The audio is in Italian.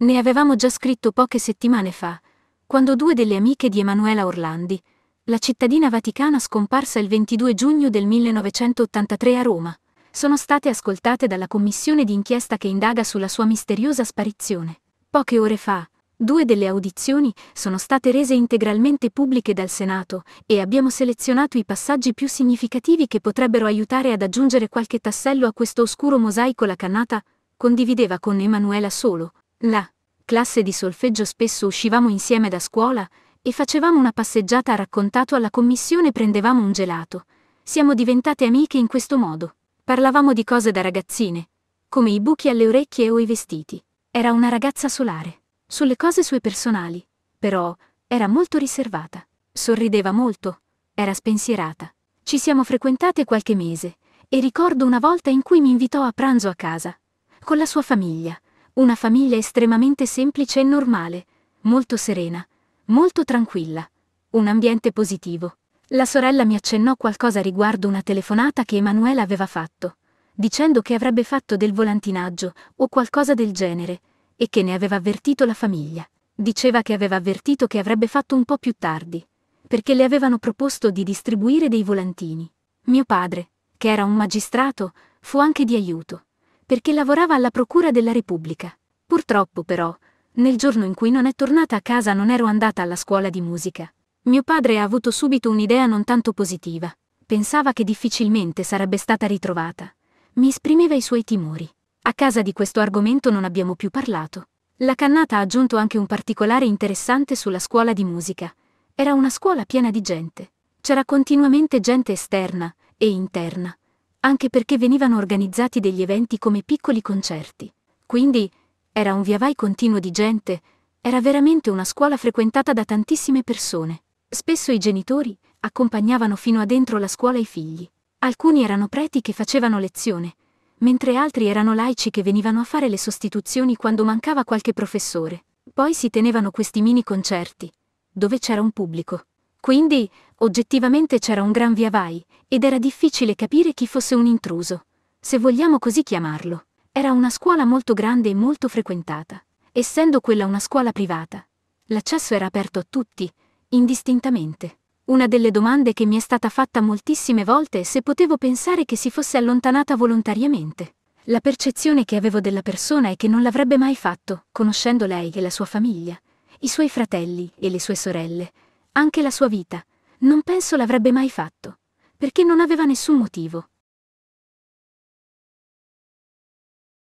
Ne avevamo già scritto poche settimane fa, quando due delle amiche di Emanuela Orlandi, la cittadina vaticana scomparsa il 22 giugno del 1983 a Roma, sono state ascoltate dalla commissione di inchiesta che indaga sulla sua misteriosa sparizione. Poche ore fa, due delle audizioni sono state rese integralmente pubbliche dal Senato e abbiamo selezionato i passaggi più significativi che potrebbero aiutare ad aggiungere qualche tassello a questo oscuro mosaico la cannata condivideva con Emanuela solo la classe di solfeggio spesso uscivamo insieme da scuola e facevamo una passeggiata a raccontato alla commissione prendevamo un gelato. Siamo diventate amiche in questo modo. Parlavamo di cose da ragazzine, come i buchi alle orecchie o i vestiti. Era una ragazza solare, sulle cose sue personali, però era molto riservata. Sorrideva molto, era spensierata. Ci siamo frequentate qualche mese e ricordo una volta in cui mi invitò a pranzo a casa, con la sua famiglia una famiglia estremamente semplice e normale, molto serena, molto tranquilla. Un ambiente positivo. La sorella mi accennò qualcosa riguardo una telefonata che Emanuela aveva fatto, dicendo che avrebbe fatto del volantinaggio o qualcosa del genere, e che ne aveva avvertito la famiglia. Diceva che aveva avvertito che avrebbe fatto un po' più tardi, perché le avevano proposto di distribuire dei volantini. Mio padre, che era un magistrato, fu anche di aiuto perché lavorava alla Procura della Repubblica. Purtroppo però, nel giorno in cui non è tornata a casa non ero andata alla scuola di musica. Mio padre ha avuto subito un'idea non tanto positiva. Pensava che difficilmente sarebbe stata ritrovata. Mi esprimeva i suoi timori. A casa di questo argomento non abbiamo più parlato. La cannata ha aggiunto anche un particolare interessante sulla scuola di musica. Era una scuola piena di gente. C'era continuamente gente esterna e interna, anche perché venivano organizzati degli eventi come piccoli concerti. Quindi era un viavai continuo di gente, era veramente una scuola frequentata da tantissime persone. Spesso i genitori accompagnavano fino a dentro la scuola i figli. Alcuni erano preti che facevano lezione, mentre altri erano laici che venivano a fare le sostituzioni quando mancava qualche professore. Poi si tenevano questi mini concerti, dove c'era un pubblico. Quindi, oggettivamente c'era un gran via vai, ed era difficile capire chi fosse un intruso, se vogliamo così chiamarlo. Era una scuola molto grande e molto frequentata. Essendo quella una scuola privata, l'accesso era aperto a tutti, indistintamente. Una delle domande che mi è stata fatta moltissime volte è se potevo pensare che si fosse allontanata volontariamente. La percezione che avevo della persona è che non l'avrebbe mai fatto, conoscendo lei e la sua famiglia, i suoi fratelli e le sue sorelle, anche la sua vita. Non penso l'avrebbe mai fatto. Perché non aveva nessun motivo.